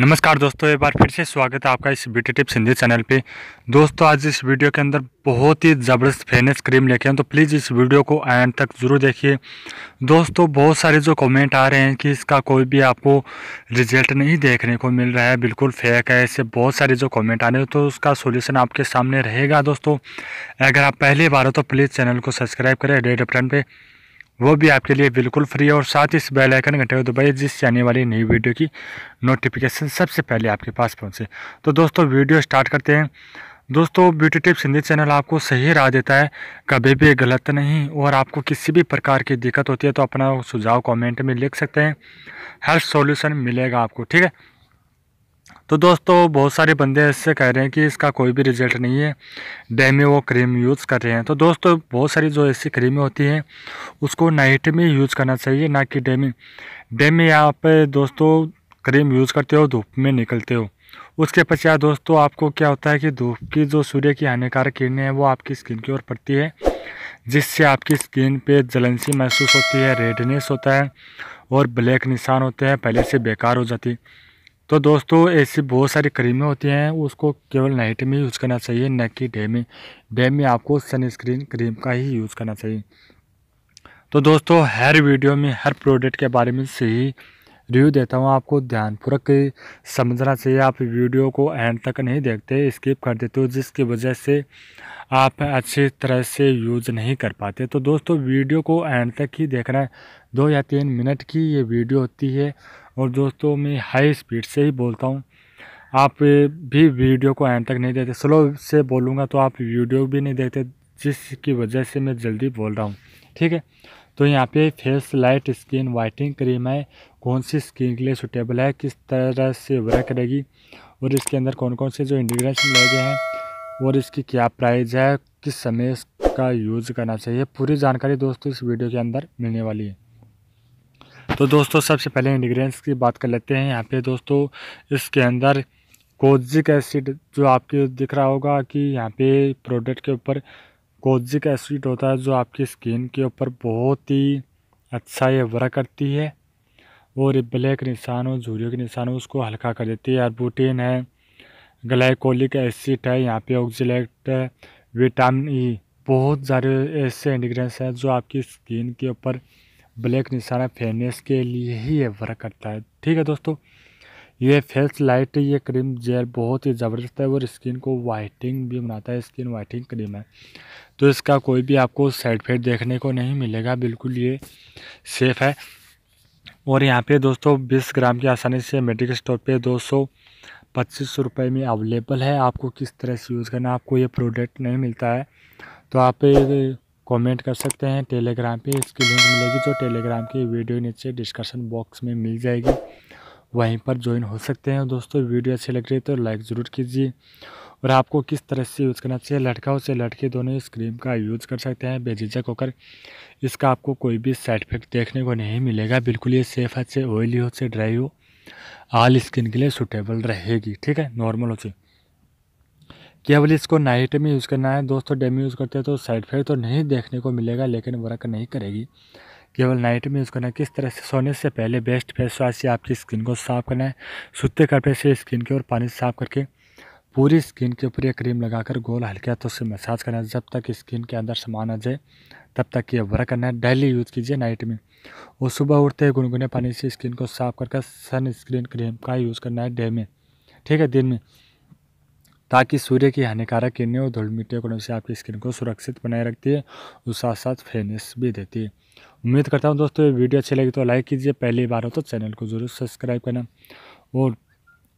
नमस्कार दोस्तों एक बार फिर से स्वागत है आपका इस ब्यूटी टिप्स हिंदी चैनल पे दोस्तों आज इस वीडियो के अंदर बहुत ही ज़बरदस्त फेनेस क्रीम लेके आए तो प्लीज़ इस वीडियो को एंड तक ज़रूर देखिए दोस्तों बहुत सारे जो कमेंट आ रहे हैं कि इसका कोई भी आपको रिजल्ट नहीं देखने को मिल रहा है बिल्कुल फेक है ऐसे बहुत सारे जो कॉमेंट आ रहे हैं तो उसका सोल्यूशन आपके सामने रहेगा दोस्तों अगर आप पहली बार हो तो प्लीज़ चैनल को सब्सक्राइब करें डेड बटन पर वो भी आपके लिए बिल्कुल फ्री है और साथ ही इस बेल आइकन घंटे दबाइए जिससे आने वाली नई वीडियो की नोटिफिकेशन सबसे पहले आपके पास पहुंचे तो दोस्तों वीडियो स्टार्ट करते हैं दोस्तों ब्यूटी टिप्स हिंदी चैनल आपको सही राह देता है कभी भी गलत नहीं और आपको किसी भी प्रकार की दिक्कत होती है तो अपना सुझाव कॉमेंट में लिख सकते हैं हर सोल्यूशन मिलेगा आपको ठीक है तो दोस्तों बहुत सारे बंदे इससे कह रहे हैं कि इसका कोई भी रिजल्ट नहीं है डेमे वो क्रीम यूज़ कर रहे हैं तो दोस्तों बहुत सारी जो ऐसी क्रीमें होती हैं उसको नाइट में यूज़ करना चाहिए ना कि डेमे डेमे यहाँ पर आप दोस्तों क्रीम यूज़ करते हो धूप में निकलते हो उसके पश्चात दोस्तों आपको क्या होता है कि धूप की जो सूर्य की हानिकारक किरणें हैं वो आपकी स्किन की ओर पड़ती है जिससे आपकी स्किन पे जलन सी महसूस होती है रेडनेस होता है और ब्लैक निशान होते हैं पहले से बेकार हो जाती है तो दोस्तों ऐसी बहुत सारी क्रीमें होती हैं उसको केवल नाइट में यूज़ करना चाहिए न कि डे में डे में आपको सनस्क्रीन क्रीम का ही यूज़ करना चाहिए तो दोस्तों हर वीडियो में हर प्रोडक्ट के बारे में सही रिव्यू देता हूँ आपको ध्यानपूर्वक समझना चाहिए आप वीडियो को एंड तक नहीं देखते स्किप कर देते हो जिसकी वजह से आप अच्छी तरह से यूज़ नहीं कर पाते तो दोस्तों वीडियो को एंड तक ही देखना है दो या तीन मिनट की ये वीडियो होती है और दोस्तों मैं हाई स्पीड से ही बोलता हूँ आप भी वीडियो को एंड तक नहीं देते स्लो से बोलूँगा तो आप वीडियो भी नहीं देखते जिसकी वजह से मैं जल्दी बोल रहा हूँ ठीक है तो यहाँ पे face light skin whitening cream है कौन सी स्किन के लिए सूटेबल है किस तरह से वर्क करेगी और इसके अंदर कौन कौन से जो इंग्रीडियंट्स लगे हैं और इसकी क्या प्राइस है किस समय इसका यूज़ करना चाहिए पूरी जानकारी दोस्तों इस वीडियो के अंदर मिलने वाली है तो दोस्तों सबसे पहले इंडिग्रेंस की बात कर लेते हैं यहाँ पे दोस्तों इसके अंदर कोजिक एसिड जो आपके दिख रहा होगा कि यहाँ पे प्रोडक्ट के ऊपर कोजिक एसिड होता है जो आपकी स्किन के ऊपर बहुत ही अच्छा ये वर्क करती है और ब्लैक निशान हो झूरियों के निशान हो उसको हल्का कर देती है अरबूटीन है ग्लाइकोलिक एसिड है यहाँ पे ऑक्जिलेट है विटामिन ई e, बहुत सारे ऐसे इंग्रेडिएंट्स हैं जो आपकी स्किन के ऊपर ब्लैक निशाना फेयरनेस के लिए ही ये वर्क करता है ठीक है दोस्तों ये फेस लाइट ये क्रीम जेल बहुत ही ज़बरदस्त है और स्किन को वाइटिंग भी बनाता है स्किन वाइटिंग क्रीम है तो इसका कोई भी आपको साइड इफेक्ट देखने को नहीं मिलेगा बिल्कुल ये सेफ़ है और यहाँ पे दोस्तों 20 ग्राम की आसानी से मेडिकल स्टोर पे पच्चीस सौ रुपये में अवेलेबल है आपको किस तरह से यूज़ करना आपको ये प्रोडक्ट नहीं मिलता है तो आप कमेंट कर सकते हैं टेलीग्राम पे इसकी लिंक मिलेगी जो टेलीग्राम की वीडियो नीचे डिस्कशन बॉक्स में मिल जाएगी वहीं पर ज्वाइन हो सकते हैं दोस्तों वीडियो अच्छी लग रही है तो लाइक ज़रूर कीजिए और आपको किस तरह से यूज़ करना चाहिए हो से लड़के दोनों इस क्रीम का यूज़ कर सकते हैं बेझिझक होकर इसका आपको कोई भी साइड इफेक्ट देखने को नहीं मिलेगा बिल्कुल ये सेफ़ है चाहे ऑयली हो चाहे ड्राई हो आल स्किन के लिए सुटेबल रहेगी ठीक है नॉर्मल हो चाहिए केवल इसको नाइट में यूज़ करना है दोस्तों डे में यूज़ करते हैं तो साइड इफेक्ट तो नहीं देखने को मिलेगा लेकिन वर्क नहीं करेगी केवल नाइट में यूज़ करना है किस तरह से सोने से पहले बेस्ट फेस वाश से आपकी स्किन को साफ करना है सुते कपड़े से स्किन के और पानी साफ करके पूरी स्किन के ऊपर ये क्रीम लगाकर गोल हल्के हाथों से मसाज करना है जब तक स्किन के अंदर सामान आ जाए तब तक ये वर्क करना है डेली यूज़ कीजिए नाइट में और सुबह उठते ही गुनगुने पानी से स्किन को साफ करके सनस्क्रीन क्रीम का यूज़ करना है डे में ठीक है दिन में ताकि सूर्य की हानिकारक किरणें और धूल मिट्टी कणों से आपकी स्किन को सुरक्षित बनाए रखती है और साथ साथ फेयरनेस भी देती है उम्मीद करता हूँ दोस्तों ये वीडियो अच्छी लगी तो लाइक कीजिए पहली बार हो तो चैनल को ज़रूर सब्सक्राइब करना और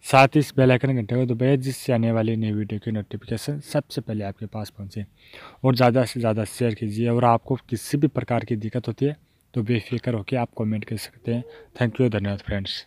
साथ ही इस बेल आइकन घंटे को दोपहर जिससे आने वाली नई वीडियो की नोटिफिकेशन सबसे पहले आपके पास पहुंचे और ज़्यादा से ज़्यादा शेयर कीजिए और आपको किसी भी प्रकार की दिक्कत होती है तो बेफिक्र होकर आप कमेंट कर सकते हैं थैंक यू धन्यवाद फ्रेंड्स